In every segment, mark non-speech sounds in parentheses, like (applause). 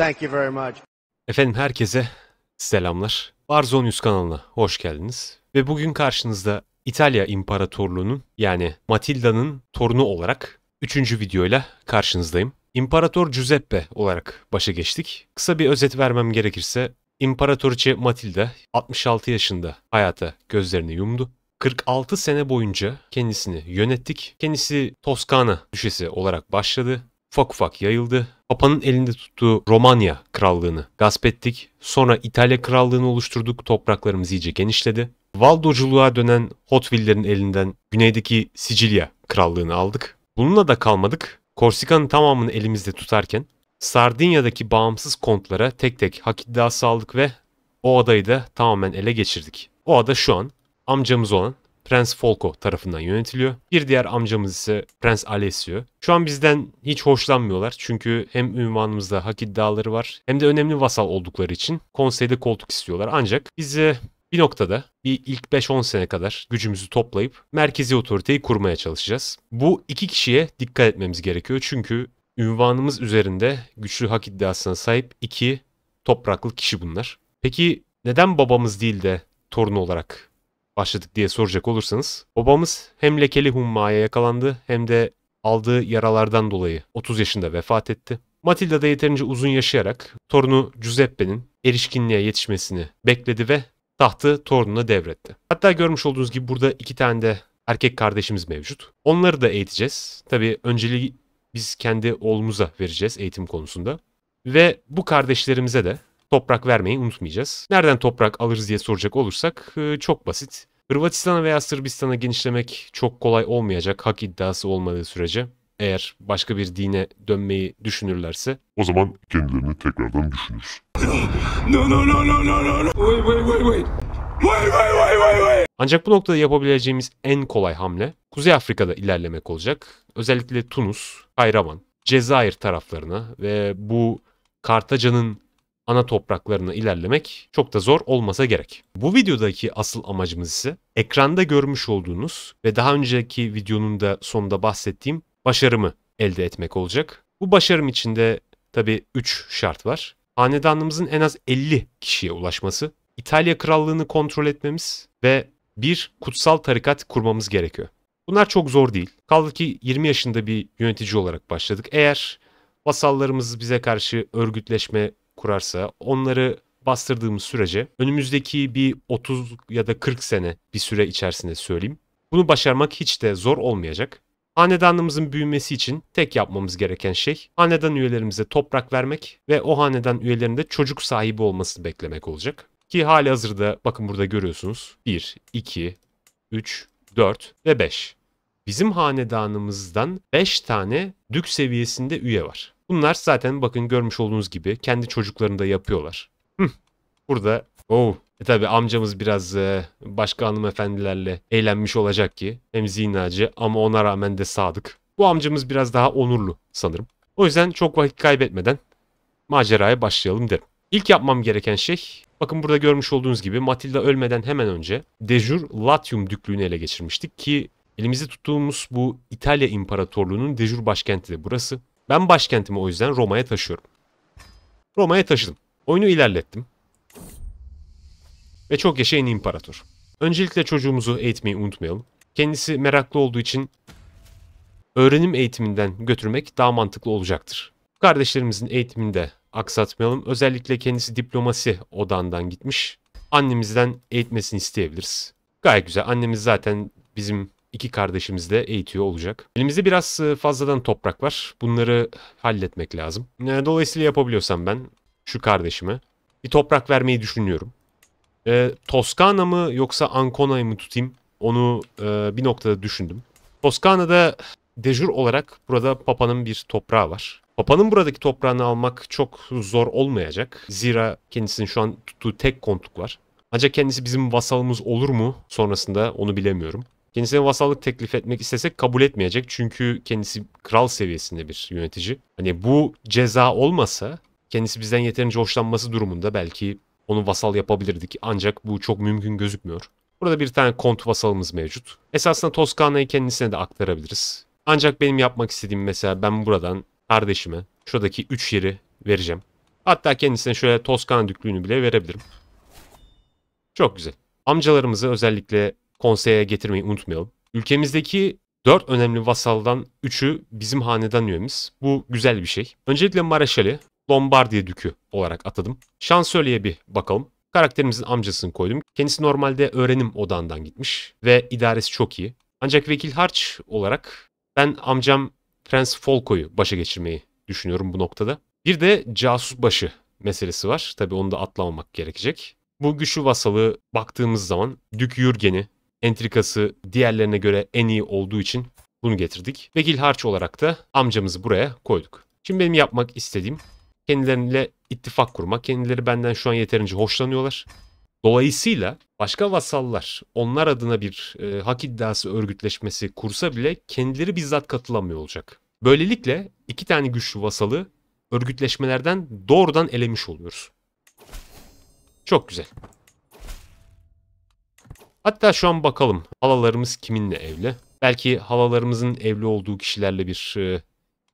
Thank you very much. Efendim herkese selamlar. Barzon 100 kanalına hoş geldiniz. Ve bugün karşınızda İtalya İmparatorluğu'nun yani Matilda'nın torunu olarak 3. videoyla karşınızdayım. İmparator Giuseppe olarak başa geçtik. Kısa bir özet vermem gerekirse İmparatoriçe Matilda 66 yaşında hayata gözlerini yumdu. 46 sene boyunca kendisini yönettik. Kendisi Toskana düşesi olarak başladı ufak ufak yayıldı. Papa'nın elinde tuttuğu Romanya krallığını gasp ettik. Sonra İtalya krallığını oluşturduk. Topraklarımız iyice genişledi. Valdoculuğa dönen Hotvillerin elinden güneydeki Sicilya krallığını aldık. Bununla da kalmadık. Korsika'nın tamamını elimizde tutarken Sardinya'daki bağımsız kontlara tek tek hak iddiası aldık ve o adayı da tamamen ele geçirdik. O ada şu an amcamız olan Prens Folko tarafından yönetiliyor. Bir diğer amcamız ise Prens Alessio. Şu an bizden hiç hoşlanmıyorlar çünkü hem ünvanımızda hak iddiaları var hem de önemli vasal oldukları için konseyde koltuk istiyorlar. Ancak bizi bir noktada bir ilk 5-10 sene kadar gücümüzü toplayıp merkezi otoriteyi kurmaya çalışacağız. Bu iki kişiye dikkat etmemiz gerekiyor çünkü ünvanımız üzerinde güçlü hak iddiasına sahip iki topraklı kişi bunlar. Peki neden babamız değil de torunu olarak başladık diye soracak olursanız babamız hem lekeli hummaya yakalandı hem de aldığı yaralardan dolayı 30 yaşında vefat etti. Matilda da yeterince uzun yaşayarak torunu Giuseppe'nin erişkinliğe yetişmesini bekledi ve tahtı torununa devretti. Hatta görmüş olduğunuz gibi burada iki tane de erkek kardeşimiz mevcut. Onları da eğiteceğiz. Tabii önceliği biz kendi oğlumuza vereceğiz eğitim konusunda. Ve bu kardeşlerimize de toprak vermeyi unutmayacağız. Nereden toprak alırız diye soracak olursak e, çok basit. Hırvatistan'a veya Sırbistan'a genişlemek çok kolay olmayacak hak iddiası olmadığı sürece. Eğer başka bir dine dönmeyi düşünürlerse. O zaman kendilerini tekrardan düşünür. No no no no no no no. wait wait wait wait. Ancak bu noktada yapabileceğimiz en kolay hamle Kuzey Afrika'da ilerlemek olacak. Özellikle Tunus, Kayraman, Cezayir taraflarına ve bu Kartaca'nın ana topraklarına ilerlemek çok da zor olmasa gerek. Bu videodaki asıl amacımız ise ekranda görmüş olduğunuz ve daha önceki videonun da sonunda bahsettiğim başarımı elde etmek olacak. Bu başarım içinde tabi 3 şart var. Hanedanımızın en az 50 kişiye ulaşması, İtalya krallığını kontrol etmemiz ve bir kutsal tarikat kurmamız gerekiyor. Bunlar çok zor değil. Kaldı ki 20 yaşında bir yönetici olarak başladık. Eğer vasallarımız bize karşı örgütleşme kurarsa onları bastırdığımız sürece önümüzdeki bir 30 ya da 40 sene bir süre içerisinde söyleyeyim. Bunu başarmak hiç de zor olmayacak. Hanedanımızın büyümesi için tek yapmamız gereken şey hanedan üyelerimize toprak vermek ve o hanedan üyelerinde çocuk sahibi olmasını beklemek olacak. Ki hali hazırda bakın burada görüyorsunuz 1, 2, 3, 4 ve 5. Bizim hanedanımızdan 5 tane dük seviyesinde üye var. Bunlar zaten bakın görmüş olduğunuz gibi kendi çocuklarını da yapıyorlar. Hı. Burada oh, e tabi amcamız biraz e, başka hanımefendilerle eğlenmiş olacak ki. Hem zinacı ama ona rağmen de sadık. Bu amcamız biraz daha onurlu sanırım. O yüzden çok vakit kaybetmeden maceraya başlayalım derim. İlk yapmam gereken şey bakın burada görmüş olduğunuz gibi Matilda ölmeden hemen önce Dejur Latium düklüğünü ele geçirmiştik ki elimizde tuttuğumuz bu İtalya İmparatorluğu'nun Dejur başkenti de burası. Ben başkentimi o yüzden Roma'ya taşıyorum. Roma'ya taşıdım. Oyunu ilerlettim. Ve çok yaşayın imparator. Öncelikle çocuğumuzu eğitmeyi unutmayalım. Kendisi meraklı olduğu için öğrenim eğitiminden götürmek daha mantıklı olacaktır. Kardeşlerimizin eğitimini de aksatmayalım. Özellikle kendisi diplomasi odandan gitmiş. Annemizden eğitmesini isteyebiliriz. Gayet güzel. Annemiz zaten bizim iki kardeşimiz de eğitiyor olacak. Elimizde biraz e, fazladan toprak var. Bunları halletmek lazım. E, dolayısıyla yapabiliyorsam ben şu kardeşime bir toprak vermeyi düşünüyorum. E, Toskana mı yoksa Ancona'yı mı tutayım? Onu e, bir noktada düşündüm. Toskana'da dejur olarak burada Papa'nın bir toprağı var. Papa'nın buradaki toprağını almak çok zor olmayacak. Zira kendisinin şu an tuttuğu tek kontuk var. Ancak kendisi bizim vasalımız olur mu sonrasında onu bilemiyorum. Kendisine vasallık teklif etmek istesek kabul etmeyecek. Çünkü kendisi kral seviyesinde bir yönetici. Hani bu ceza olmasa kendisi bizden yeterince hoşlanması durumunda belki onu vasal yapabilirdik. Ancak bu çok mümkün gözükmüyor. Burada bir tane kont vasalımız mevcut. Esasında Toskana'yı kendisine de aktarabiliriz. Ancak benim yapmak istediğim mesela ben buradan kardeşime şuradaki 3 yeri vereceğim. Hatta kendisine şöyle Toskana düklüğünü bile verebilirim. Çok güzel. Amcalarımızı özellikle konseye getirmeyi unutmayalım. Ülkemizdeki dört önemli vasaldan üçü bizim hanedan üyemiz. Bu güzel bir şey. Öncelikle Mareşal'i Lombardiya Dükü olarak atadım. Şansölye'ye bir bakalım. Karakterimizin amcasını koydum. Kendisi normalde öğrenim odağından gitmiş ve idaresi çok iyi. Ancak vekil harç olarak ben amcam Prens Folko'yu başa geçirmeyi düşünüyorum bu noktada. Bir de casus başı meselesi var. Tabii onu da atlamamak gerekecek. Bu güçlü vasalı baktığımız zaman Dük Yürgen'i entrikası diğerlerine göre en iyi olduğu için bunu getirdik. Vekil harç olarak da amcamızı buraya koyduk. Şimdi benim yapmak istediğim kendileriyle ittifak kurmak. Kendileri benden şu an yeterince hoşlanıyorlar. Dolayısıyla başka vasallar onlar adına bir e, hak iddiası örgütleşmesi kursa bile kendileri bizzat katılamıyor olacak. Böylelikle iki tane güçlü vasalı örgütleşmelerden doğrudan elemiş oluyoruz. Çok güzel. Hatta şu an bakalım halalarımız kiminle evli? Belki halalarımızın evli olduğu kişilerle bir e,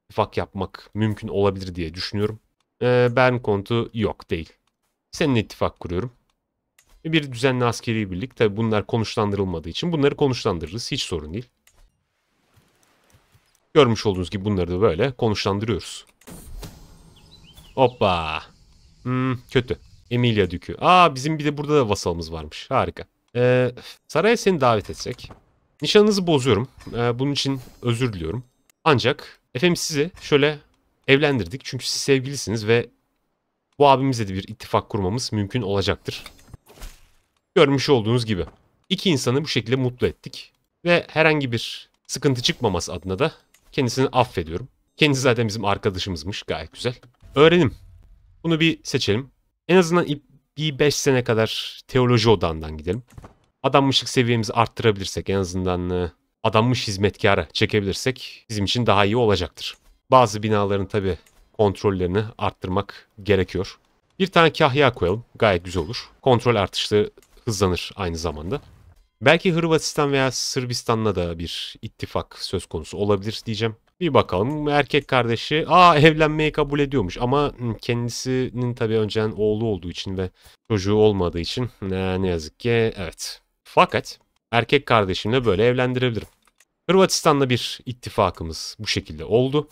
ittifak yapmak mümkün olabilir diye düşünüyorum. E, Bern kontu yok değil. Seninle ittifak kuruyorum. Bir düzenli askeri birlik. Tabi bunlar konuşlandırılmadığı için bunları konuşlandırırız. Hiç sorun değil. Görmüş olduğunuz gibi bunları da böyle konuşlandırıyoruz. Hoppa. Hmm, kötü. Emilia Dükü. Aa bizim bir de burada da vasalımız varmış. Harika. Ee, saraya seni davet etsek. Nişanınızı bozuyorum. Ee, bunun için özür diliyorum. Ancak efendim sizi şöyle evlendirdik. Çünkü siz sevgilisiniz ve bu abimizle de bir ittifak kurmamız mümkün olacaktır. Görmüş olduğunuz gibi. iki insanı bu şekilde mutlu ettik. Ve herhangi bir sıkıntı çıkmaması adına da kendisini affediyorum. Kendisi zaten bizim arkadaşımızmış. Gayet güzel. Öğrenim. Bunu bir seçelim. En azından bir 5 sene kadar teoloji odağından gidelim. Adanmışlık seviyemizi arttırabilirsek en azından e, adanmış hizmetkara çekebilirsek bizim için daha iyi olacaktır. Bazı binaların tabi kontrollerini arttırmak gerekiyor. Bir tane kahya koyalım gayet güzel olur. Kontrol artışlı hızlanır aynı zamanda. Belki Hırvatistan veya Sırbistan'la da bir ittifak söz konusu olabilir diyeceğim. Bir bakalım erkek kardeşi aa evlenmeyi kabul ediyormuş ama kendisinin tabii önceden oğlu olduğu için ve çocuğu olmadığı için ne yazık ki evet. Fakat erkek kardeşimle böyle evlendirebilirim. Hırvatistan'la bir ittifakımız bu şekilde oldu.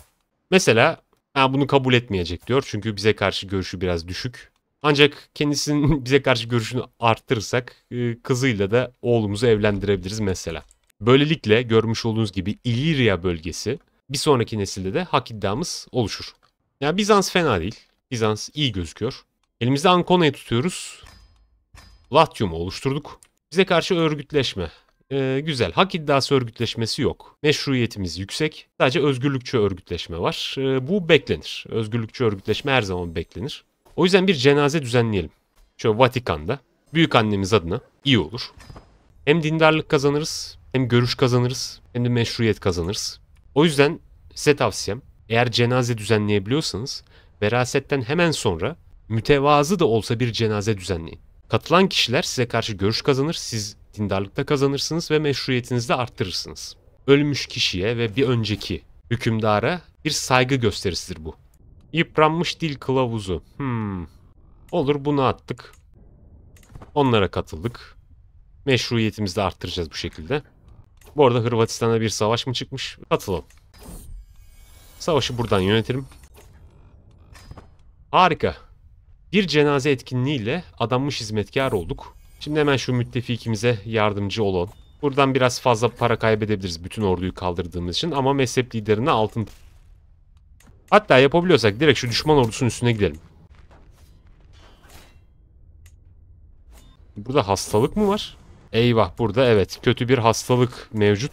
Mesela ha, bunu kabul etmeyecek diyor çünkü bize karşı görüşü biraz düşük. Ancak kendisinin (laughs) bize karşı görüşünü arttırırsak ıı, kızıyla da oğlumuzu evlendirebiliriz mesela. Böylelikle görmüş olduğunuz gibi İlirya bölgesi bir sonraki nesilde de hak iddiamız oluşur. Ya yani Bizans fena değil. Bizans iyi gözüküyor. Elimizde Ancona'yı tutuyoruz. Latium'u oluşturduk. Bize karşı örgütleşme. Ee, güzel. Hak iddiası örgütleşmesi yok. Meşruiyetimiz yüksek. Sadece özgürlükçü örgütleşme var. Ee, bu beklenir. Özgürlükçü örgütleşme her zaman beklenir. O yüzden bir cenaze düzenleyelim. Şöyle Vatikan'da. Büyük annemiz adına iyi olur. Hem dindarlık kazanırız, hem görüş kazanırız, hem de meşruiyet kazanırız. O yüzden size tavsiyem eğer cenaze düzenleyebiliyorsanız verasetten hemen sonra mütevazı da olsa bir cenaze düzenleyin. Katılan kişiler size karşı görüş kazanır, siz dindarlıkta kazanırsınız ve meşruiyetinizi de arttırırsınız. Ölmüş kişiye ve bir önceki hükümdara bir saygı gösterisidir bu. Yıpranmış dil kılavuzu. Hmm. Olur bunu attık. Onlara katıldık. Meşruiyetimizi de arttıracağız bu şekilde. Bu arada Hırvatistan'da bir savaş mı çıkmış? Katılalım. Savaşı buradan yönetirim. Harika. Bir cenaze etkinliğiyle adanmış hizmetkar olduk. Şimdi hemen şu müttefikimize yardımcı olalım. Buradan biraz fazla para kaybedebiliriz bütün orduyu kaldırdığımız için ama mezhep liderine altın. Hatta yapabiliyorsak direkt şu düşman ordusunun üstüne gidelim. Burada hastalık mı var? Eyvah burada evet kötü bir hastalık mevcut.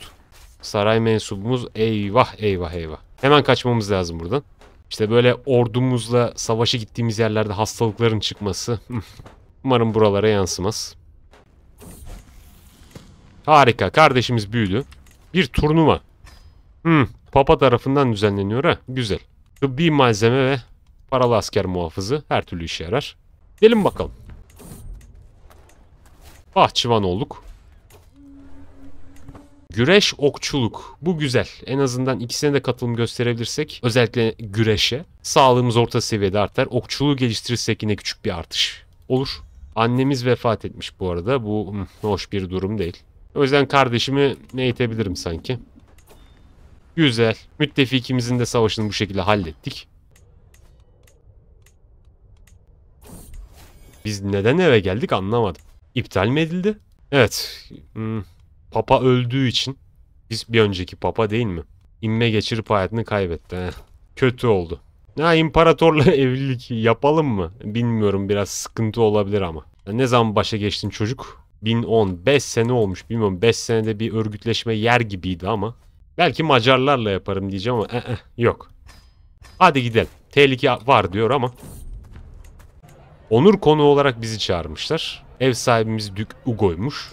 Saray mensubumuz eyvah eyvah eyvah. Hemen kaçmamız lazım buradan. İşte böyle ordumuzla savaşa gittiğimiz yerlerde hastalıkların çıkması. (laughs) Umarım buralara yansımaz. Harika. Kardeşimiz büyüdü. Bir turnuva. Hmm, Papa tarafından düzenleniyor ha. Güzel. Tıbbi malzeme ve paralı asker muhafızı her türlü işe yarar. Gelin bakalım. Bahçıvan olduk. Güreş, okçuluk. Bu güzel. En azından ikisine de katılım gösterebilirsek. Özellikle güreşe. Sağlığımız orta seviyede artar. Okçuluğu geliştirirsek yine küçük bir artış olur. Annemiz vefat etmiş bu arada. Bu hmm, hoş bir durum değil. O yüzden kardeşimi eğitebilirim sanki. Güzel. Müttefikimizin de savaşını bu şekilde hallettik. Biz neden eve geldik anlamadım iptal mi edildi? Evet. Hmm, papa öldüğü için biz bir önceki papa değil mi? İnme geçirip hayatını kaybetti. Heh. Kötü oldu. Ha imparatorla (laughs) evlilik yapalım mı? Bilmiyorum biraz sıkıntı olabilir ama. Ne zaman başa geçtin çocuk? 1010. 5 sene olmuş bilmiyorum. 5 senede bir örgütleşme yer gibiydi ama. Belki Macarlarla yaparım diyeceğim ama e yok. Hadi gidelim. Tehlike var diyor ama. Onur konu olarak bizi çağırmışlar. Ev sahibimiz Dük Ugo'ymuş.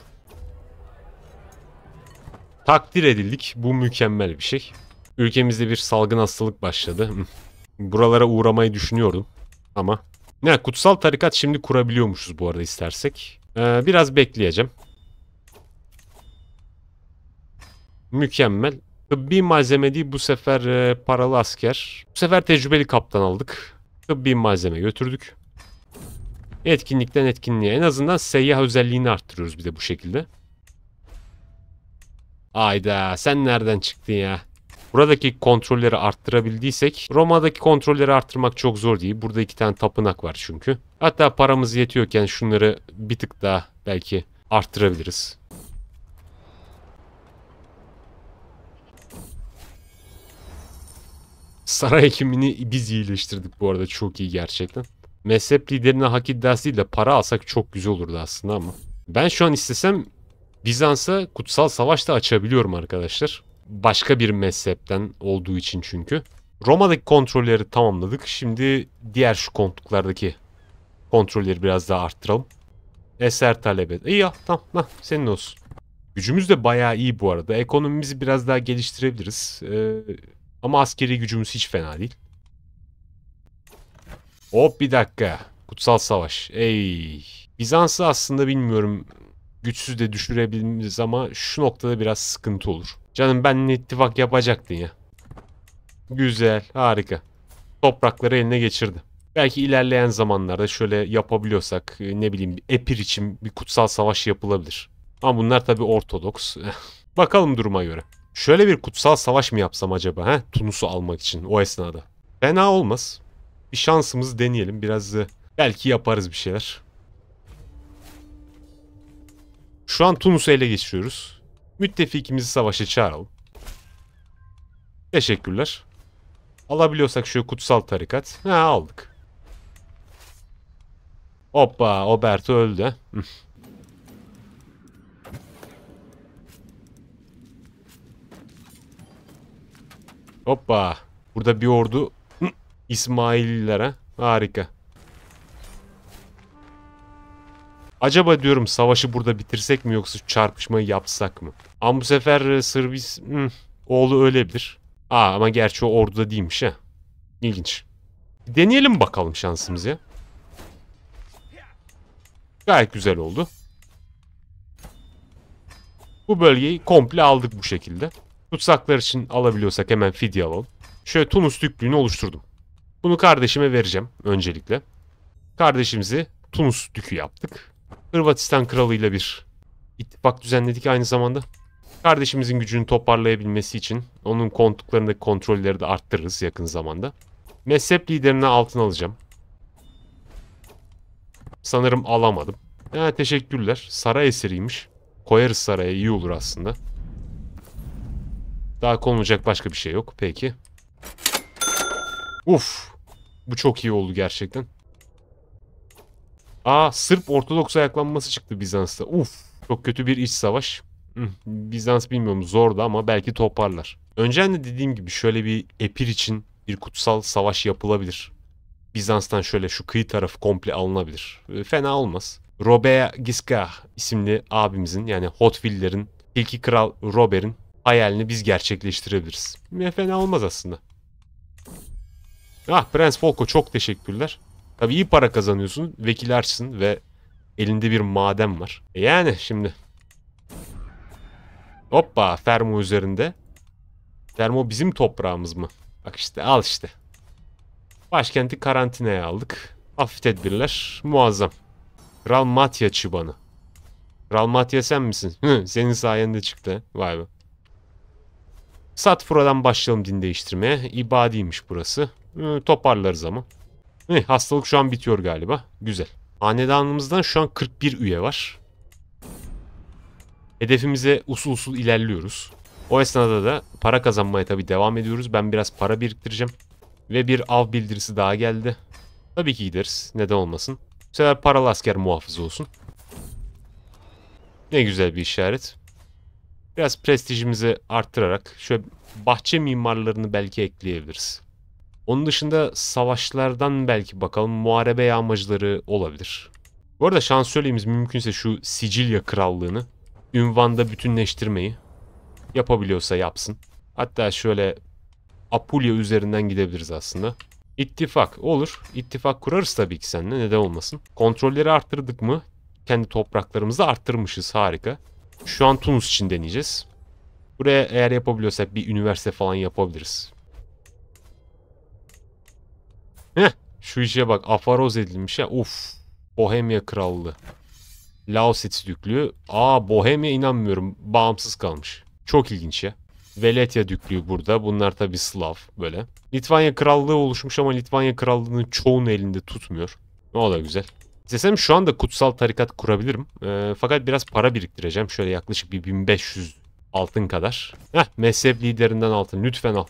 Takdir edildik. Bu mükemmel bir şey. Ülkemizde bir salgın hastalık başladı. (laughs) Buralara uğramayı düşünüyordum ama. Ne kutsal tarikat şimdi kurabiliyormuşuz bu arada istersek. Ee, biraz bekleyeceğim. Mükemmel. Tıbbi malzeme değil bu sefer e, paralı asker. Bu sefer tecrübeli kaptan aldık. Tıbbi malzeme götürdük. Etkinlikten etkinliğe. En azından seyyah özelliğini arttırıyoruz bir de bu şekilde. Ayda sen nereden çıktın ya? Buradaki kontrolleri arttırabildiysek Roma'daki kontrolleri arttırmak çok zor değil. Burada iki tane tapınak var çünkü. Hatta paramız yetiyorken şunları bir tık daha belki arttırabiliriz. Saray ekimini biz iyileştirdik bu arada. Çok iyi gerçekten mezhep liderine hak iddiasıyla para alsak çok güzel olurdu aslında ama. Ben şu an istesem Bizans'a kutsal savaş da açabiliyorum arkadaşlar. Başka bir mezhepten olduğu için çünkü. Roma'daki kontrolleri tamamladık. Şimdi diğer şu kontluklardaki kontrolleri biraz daha arttıralım. Eser talep et. İyi ya tamam nah, senin olsun. Gücümüz de bayağı iyi bu arada. Ekonomimizi biraz daha geliştirebiliriz. Ee, ama askeri gücümüz hiç fena değil. Hop bir dakika. Kutsal Savaş. Ey. Bizans'ı aslında bilmiyorum güçsüz de düşürebiliriz ama şu noktada biraz sıkıntı olur. Canım ben ittifak yapacaktın ya. Güzel, harika. Toprakları eline geçirdi. Belki ilerleyen zamanlarda şöyle yapabiliyorsak ne bileyim epir için bir kutsal savaş yapılabilir. Ama bunlar tabi ortodoks. (laughs) Bakalım duruma göre. Şöyle bir kutsal savaş mı yapsam acaba he? Tunus'u almak için o esnada. Fena olmaz. Bir şansımızı deneyelim. Biraz da belki yaparız bir şeyler. Şu an Tunus'u ele geçiriyoruz. Müttefikimizi savaşa çağıralım. Teşekkürler. Alabiliyorsak şu kutsal tarikat. Ha aldık. Hoppa Oberto öldü. Hoppa. Burada bir ordu İsmaillere Harika. Acaba diyorum savaşı burada bitirsek mi yoksa çarpışmayı yapsak mı? Ama bu sefer e, Sırbis... Hmm, oğlu ölebilir. Aa ama gerçi o orduda değilmiş ha. İlginç. Deneyelim bakalım şansımızı. ya. Gayet güzel oldu. Bu bölgeyi komple aldık bu şekilde. Tutsaklar için alabiliyorsak hemen fidye alalım. Şöyle Tunus tüklüğünü oluşturdum. Bunu kardeşime vereceğim öncelikle. Kardeşimizi Tunus dükü yaptık. Hırvatistan kralıyla bir ittifak düzenledik aynı zamanda. Kardeşimizin gücünü toparlayabilmesi için onun kontuklarındaki kontrolleri de arttırırız yakın zamanda. Mezhep liderini altına alacağım. Sanırım alamadım. Ha, teşekkürler. Saray esiriymiş. Koyarız saraya iyi olur aslında. Daha konulacak başka bir şey yok. Peki. Uf. Bu çok iyi oldu gerçekten. Aa Sırp Ortodoks ayaklanması çıktı Bizans'ta. Uf. Çok kötü bir iç savaş. Bizans bilmiyorum zordu ama belki toparlar. Önceden hani de dediğim gibi şöyle bir epir için bir kutsal savaş yapılabilir. Bizans'tan şöyle şu kıyı tarafı komple alınabilir. Ee, fena olmaz. Robert Giscard isimli abimizin yani Hotville'lerin ilki kral Robert'in hayalini biz gerçekleştirebiliriz. Fena olmaz aslında. Ah Prens Folko çok teşekkürler. Tabii iyi para kazanıyorsun. Vekilersin ve elinde bir maden var. E yani şimdi. Hoppa Fermo üzerinde. Fermo bizim toprağımız mı? Bak işte al işte. Başkenti karantinaya aldık. Hafif tedbirler muazzam. Kral Matya çıbanı. Kral Matya sen misin? Senin sayende çıktı. Vay be. Sat buradan başlayalım din değiştirmeye. İbadiymiş burası. Ee, toparlarız ama. Heh, hastalık şu an bitiyor galiba. Güzel. Hanedanımızdan şu an 41 üye var. Hedefimize usul usul ilerliyoruz. O esnada da para kazanmaya tabii devam ediyoruz. Ben biraz para biriktireceğim. Ve bir av bildirisi daha geldi. Tabii ki gideriz. Neden olmasın. Bu sefer paralı asker muhafızı olsun. Ne güzel bir işaret. Biraz prestijimizi arttırarak şöyle bahçe mimarlarını belki ekleyebiliriz. Onun dışında savaşlardan belki bakalım. Muharebe yağmacıları olabilir. Bu arada şansölyemiz mümkünse şu Sicilya krallığını ünvanda bütünleştirmeyi yapabiliyorsa yapsın. Hatta şöyle Apulya üzerinden gidebiliriz aslında. İttifak olur. İttifak kurarız tabii ki seninle. Neden olmasın? Kontrolleri arttırdık mı? Kendi topraklarımızı arttırmışız. Harika. Şu an Tunus için deneyeceğiz. Buraya eğer yapabiliyorsak bir üniversite falan yapabiliriz. Heh, şu işe bak. Afaroz edilmiş ya. Uf. Bohemya Krallığı. Lausitz Düklüğü. Aa Bohemya inanmıyorum. Bağımsız kalmış. Çok ilginç ya. Veletya Düklüğü burada. Bunlar tabii Slav böyle. Litvanya Krallığı oluşmuş ama Litvanya Krallığı'nın çoğunu elinde tutmuyor. O da güzel. İstesem şu anda kutsal tarikat kurabilirim. E, fakat biraz para biriktireceğim. Şöyle yaklaşık bir 1500 altın kadar. Heh, mezhep liderinden altın. Lütfen al.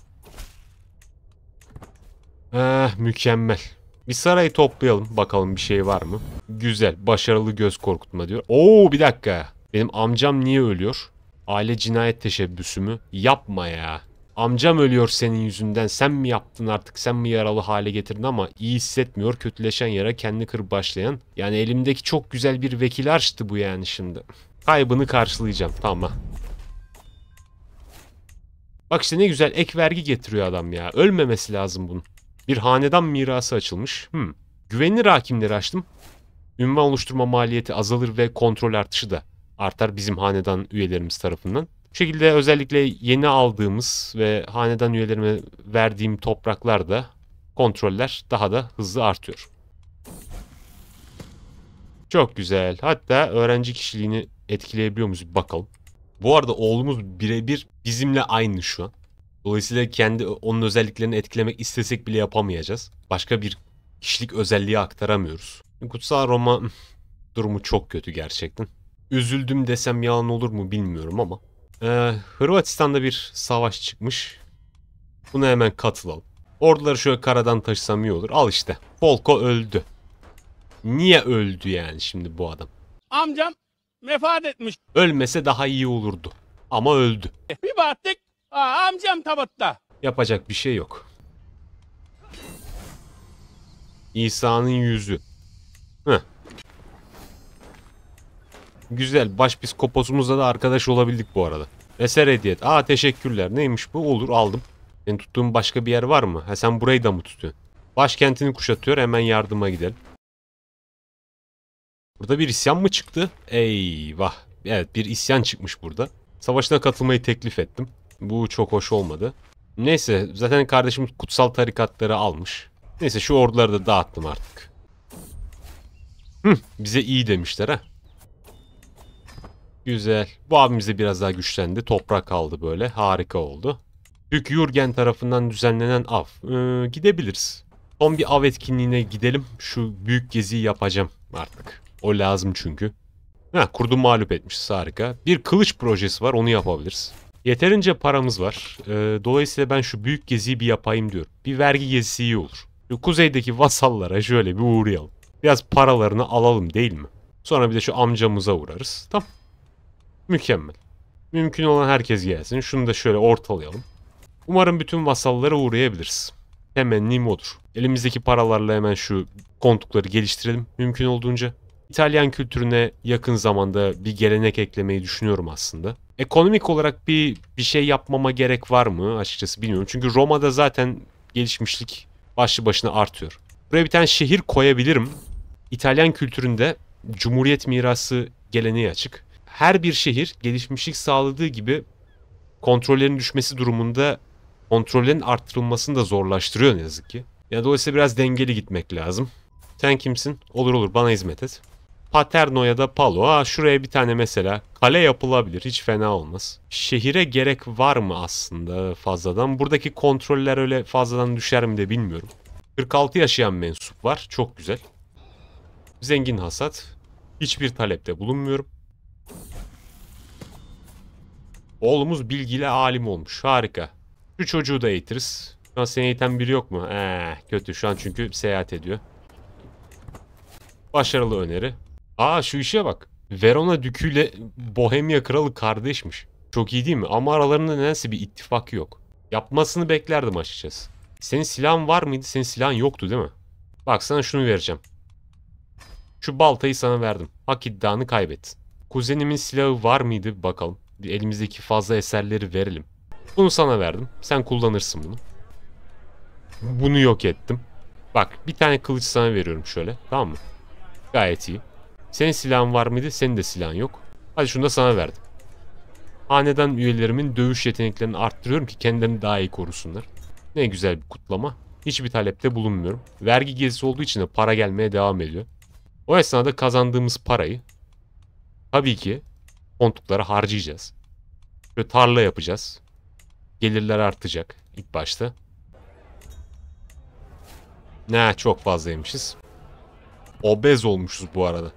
Ah mükemmel. Bir sarayı toplayalım. Bakalım bir şey var mı? Güzel. Başarılı göz korkutma diyor. Oo bir dakika. Benim amcam niye ölüyor? Aile cinayet teşebbüsü mü? Yapma ya. Amcam ölüyor senin yüzünden. Sen mi yaptın artık? Sen mi yaralı hale getirdin ama iyi hissetmiyor. Kötüleşen yara kendi kır başlayan. Yani elimdeki çok güzel bir vekil açtı bu yani şimdi. Kaybını karşılayacağım. Tamam. Bak işte ne güzel ek vergi getiriyor adam ya. Ölmemesi lazım bunun. Bir hanedan mirası açılmış. Hmm. Güvenilir hakimleri açtım. Ünvan oluşturma maliyeti azalır ve kontrol artışı da artar bizim hanedan üyelerimiz tarafından. Bu şekilde özellikle yeni aldığımız ve hanedan üyelerime verdiğim topraklarda kontroller daha da hızlı artıyor. Çok güzel. Hatta öğrenci kişiliğini etkileyebiliyor muyuz bakalım. Bu arada oğlumuz birebir bizimle aynı şu an. Dolayısıyla kendi onun özelliklerini etkilemek istesek bile yapamayacağız. Başka bir kişilik özelliği aktaramıyoruz. Kutsal Roma durumu çok kötü gerçekten. Üzüldüm desem yalan olur mu bilmiyorum ama. Ee, Hırvatistan'da bir savaş çıkmış. Buna hemen katılalım. Orduları şöyle karadan taşısam iyi olur. Al işte. Polko öldü. Niye öldü yani şimdi bu adam? Amcam vefat etmiş. Ölmese daha iyi olurdu. Ama öldü. Bir baktık Aa, amcam tabutta. Yapacak bir şey yok. İsa'nın yüzü. Heh. Güzel. Başpiskoposumuzla da arkadaş olabildik bu arada. Eser hediye Aa teşekkürler. Neymiş bu? Olur aldım. Ben tuttuğum başka bir yer var mı? Ha sen burayı da mı tutuyorsun? Başkentini kuşatıyor. Hemen yardıma gidelim. Burada bir isyan mı çıktı? Eyvah. Evet bir isyan çıkmış burada. Savaşına katılmayı teklif ettim. Bu çok hoş olmadı. Neyse zaten kardeşim kutsal tarikatları almış. Neyse şu orduları da dağıttım artık. Hı, bize iyi demişler ha. Güzel. Bu abimiz biraz daha güçlendi. Toprak aldı böyle. Harika oldu. Dük Jürgen tarafından düzenlenen av. Ee, gidebiliriz. Son bir av etkinliğine gidelim. Şu büyük geziyi yapacağım artık. O lazım çünkü. Ha, kurdu mağlup etmişiz harika. Bir kılıç projesi var onu yapabiliriz. Yeterince paramız var. Ee, dolayısıyla ben şu büyük geziyi bir yapayım diyorum. Bir vergi gezisi iyi olur. Şu kuzeydeki vasallara şöyle bir uğrayalım. Biraz paralarını alalım değil mi? Sonra bir de şu amcamıza uğrarız. Tamam. Mükemmel. Mümkün olan herkes gelsin. Şunu da şöyle ortalayalım. Umarım bütün vasallara uğrayabiliriz. Temennim odur. Elimizdeki paralarla hemen şu kontukları geliştirelim mümkün olduğunca. İtalyan kültürüne yakın zamanda bir gelenek eklemeyi düşünüyorum aslında. Ekonomik olarak bir bir şey yapmama gerek var mı açıkçası bilmiyorum. Çünkü Roma'da zaten gelişmişlik başlı başına artıyor. Buraya bir tane şehir koyabilirim. İtalyan kültüründe Cumhuriyet mirası geleneği açık. Her bir şehir gelişmişlik sağladığı gibi kontrollerin düşmesi durumunda kontrollerin arttırılmasını da zorlaştırıyor ne yazık ki. Ya dolayısıyla biraz dengeli gitmek lazım. Sen kimsin? Olur olur bana hizmet et. Paterno ya da Palo. Aa şuraya bir tane mesela kale yapılabilir. Hiç fena olmaz. Şehire gerek var mı aslında fazladan? Buradaki kontroller öyle fazladan düşer mi de bilmiyorum. 46 yaşayan mensup var. Çok güzel. Zengin hasat. Hiçbir talepte bulunmuyorum. Oğlumuz bilgiyle alim olmuş. Harika. Şu çocuğu da eğitiriz. Şu an seni eğiten biri yok mu? Ee, kötü şu an çünkü seyahat ediyor. Başarılı öneri. Aa şu işe bak. Verona Dükü ile Bohemia Kralı kardeşmiş. Çok iyi değil mi? Ama aralarında nedense bir ittifak yok. Yapmasını beklerdim açıkçası. Senin silahın var mıydı? Senin silahın yoktu değil mi? Bak sana şunu vereceğim. Şu baltayı sana verdim. Hak iddianı kaybet. Kuzenimin silahı var mıydı? Bakalım. elimizdeki fazla eserleri verelim. Bunu sana verdim. Sen kullanırsın bunu. Bunu yok ettim. Bak bir tane kılıç sana veriyorum şöyle. Tamam mı? Gayet iyi. Senin silahın var mıydı? Senin de silahın yok. Hadi şunu da sana verdim. Hanedan üyelerimin dövüş yeteneklerini arttırıyorum ki kendilerini daha iyi korusunlar. Ne güzel bir kutlama. Hiçbir talepte bulunmuyorum. Vergi gezisi olduğu için de para gelmeye devam ediyor. O esnada kazandığımız parayı tabii ki kontuklara harcayacağız. Şöyle tarla yapacağız. Gelirler artacak ilk başta. Ne çok fazlaymışız. Obez olmuşuz bu arada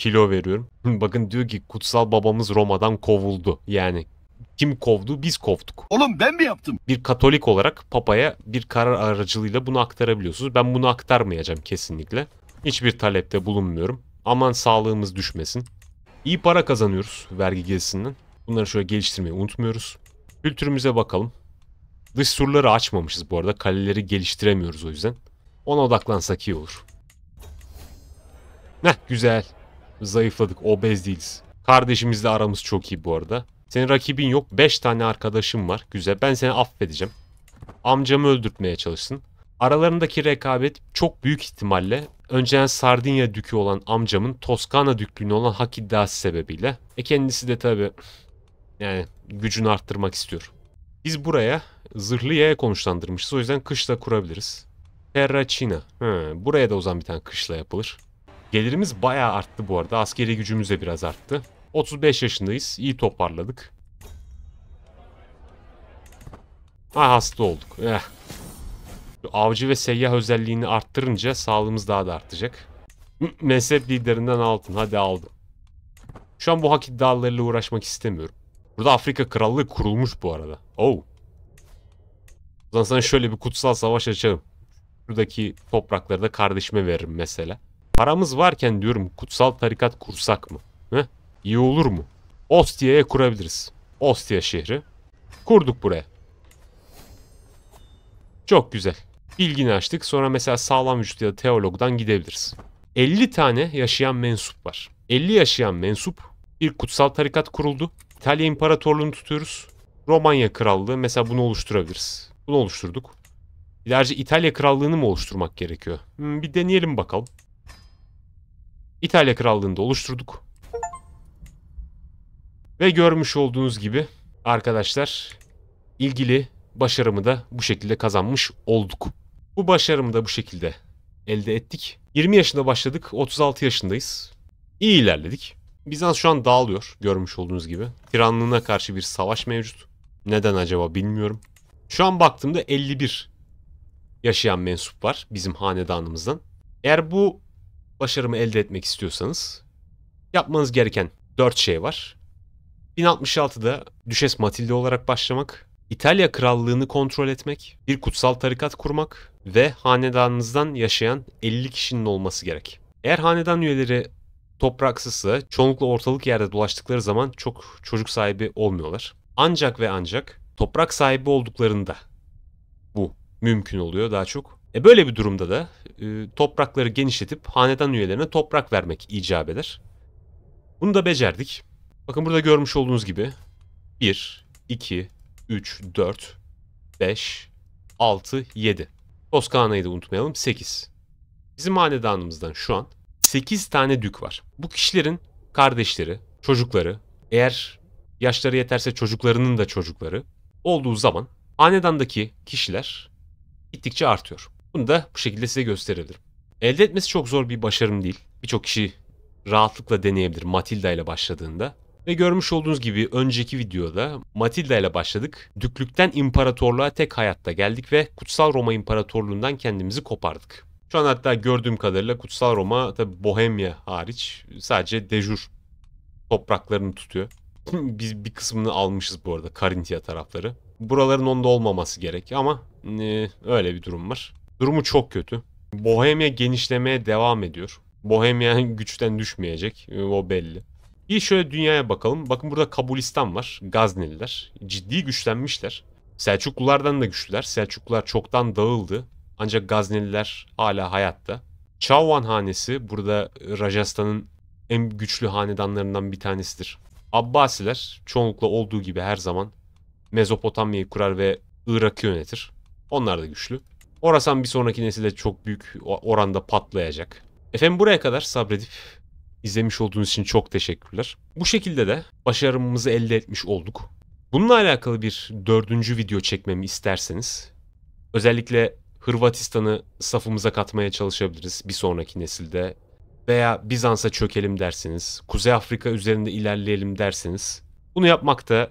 kilo veriyorum. (laughs) Bakın diyor ki kutsal babamız Roma'dan kovuldu. Yani kim kovdu? Biz kovduk. Oğlum ben mi yaptım? Bir Katolik olarak Papa'ya bir karar aracılığıyla bunu aktarabiliyorsunuz. Ben bunu aktarmayacağım kesinlikle. Hiçbir talepte bulunmuyorum. Aman sağlığımız düşmesin. İyi para kazanıyoruz vergi gezisinden. Bunları şöyle geliştirmeyi unutmuyoruz. Kültürümüze bakalım. Dış surları açmamışız bu arada. Kaleleri geliştiremiyoruz o yüzden. Ona odaklansak iyi olur. Ne güzel. Zayıfladık. Obez değiliz. Kardeşimizle aramız çok iyi bu arada. Senin rakibin yok. 5 tane arkadaşım var. Güzel. Ben seni affedeceğim. Amcamı öldürtmeye çalışsın. Aralarındaki rekabet çok büyük ihtimalle önceden Sardinya dükü olan amcamın Toskana düklüğüne olan hak iddiası sebebiyle. E kendisi de tabi yani gücünü arttırmak istiyor. Biz buraya zırhlı yaya konuşlandırmışız. O yüzden kışla kurabiliriz. Terracina. He, buraya da o zaman bir tane kışla yapılır. Gelirimiz bayağı arttı bu arada. Askeri gücümüz de biraz arttı. 35 yaşındayız. İyi toparladık. Ha hasta olduk. Eh. avcı ve seyyah özelliğini arttırınca sağlığımız daha da artacak. (clears throat) Mezhep liderinden altın. Hadi aldım. Şu an bu hak iddialarıyla uğraşmak istemiyorum. Burada Afrika Krallığı kurulmuş bu arada. Oh. O zaman sana şöyle bir kutsal savaş açalım. Buradaki toprakları da kardeşime veririm mesela. Paramız varken diyorum kutsal tarikat kursak mı? Heh, iyi olur mu? Ostia'ya kurabiliriz. Ostia şehri. Kurduk buraya. Çok güzel. Bilgini açtık. Sonra mesela sağlam vücut ya da teologdan gidebiliriz. 50 tane yaşayan mensup var. 50 yaşayan mensup bir kutsal tarikat kuruldu. İtalya İmparatorluğunu tutuyoruz. Romanya Krallığı mesela bunu oluşturabiliriz. Bunu oluşturduk. İlerce İtalya Krallığı'nı mı oluşturmak gerekiyor? Hmm, bir deneyelim bakalım. İtalya Krallığı'nda oluşturduk. Ve görmüş olduğunuz gibi arkadaşlar ilgili başarımı da bu şekilde kazanmış olduk. Bu başarımı da bu şekilde elde ettik. 20 yaşında başladık, 36 yaşındayız. İyi ilerledik. Bizans şu an dağılıyor görmüş olduğunuz gibi. Tiranlığına karşı bir savaş mevcut. Neden acaba bilmiyorum. Şu an baktığımda 51 yaşayan mensup var bizim hanedanımızdan. Eğer bu başarımı elde etmek istiyorsanız yapmanız gereken 4 şey var. 1066'da Düşes Matilde olarak başlamak, İtalya krallığını kontrol etmek, bir kutsal tarikat kurmak ve hanedanınızdan yaşayan 50 kişinin olması gerek. Eğer hanedan üyeleri topraksızsa çoğunlukla ortalık yerde dolaştıkları zaman çok çocuk sahibi olmuyorlar. Ancak ve ancak toprak sahibi olduklarında bu mümkün oluyor daha çok. E böyle bir durumda da e, toprakları genişletip hanedan üyelerine toprak vermek icap eder. Bunu da becerdik. Bakın burada görmüş olduğunuz gibi 1, 2, 3, 4, 5, 6, 7. Toskana'yı da unutmayalım 8. Bizim hanedanımızdan şu an 8 tane dük var. Bu kişilerin kardeşleri, çocukları, eğer yaşları yeterse çocuklarının da çocukları olduğu zaman hanedandaki kişiler gittikçe artıyor. Bunu da bu şekilde size gösterebilirim. Elde etmesi çok zor bir başarım değil. Birçok kişi rahatlıkla deneyebilir Matilda ile başladığında. Ve görmüş olduğunuz gibi önceki videoda Matilda ile başladık. Düklükten imparatorluğa tek hayatta geldik ve Kutsal Roma İmparatorluğundan kendimizi kopardık. Şu an hatta gördüğüm kadarıyla Kutsal Roma tabi Bohemya hariç sadece dejur topraklarını tutuyor. (laughs) Biz bir kısmını almışız bu arada Karintia tarafları. Buraların onda olmaması gerek ama e, öyle bir durum var. Durumu çok kötü. Bohemia genişlemeye devam ediyor. Bohemia (laughs) güçten düşmeyecek. E, o belli. Bir şöyle dünyaya bakalım. Bakın burada Kabulistan var. Gazneliler. Ciddi güçlenmişler. Selçuklulardan da güçlüler. Selçuklular çoktan dağıldı. Ancak Gazneliler hala hayatta. Çavvan hanesi burada Rajasthan'ın en güçlü hanedanlarından bir tanesidir. Abbasiler çoğunlukla olduğu gibi her zaman Mezopotamya'yı kurar ve Irak'ı yönetir. Onlar da güçlü. Orasan bir sonraki nesilde çok büyük oranda patlayacak. Efendim buraya kadar sabredip izlemiş olduğunuz için çok teşekkürler. Bu şekilde de başarımızı elde etmiş olduk. Bununla alakalı bir dördüncü video çekmemi isterseniz özellikle Hırvatistan'ı safımıza katmaya çalışabiliriz bir sonraki nesilde. Veya Bizans'a çökelim derseniz, Kuzey Afrika üzerinde ilerleyelim derseniz bunu yapmak da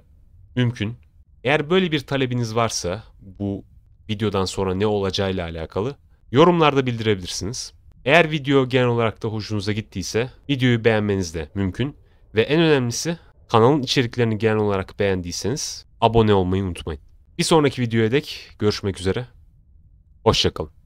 mümkün. Eğer böyle bir talebiniz varsa bu videodan sonra ne olacağıyla alakalı yorumlarda bildirebilirsiniz. Eğer video genel olarak da hoşunuza gittiyse videoyu beğenmeniz de mümkün. Ve en önemlisi kanalın içeriklerini genel olarak beğendiyseniz abone olmayı unutmayın. Bir sonraki videoya dek görüşmek üzere. Hoşçakalın.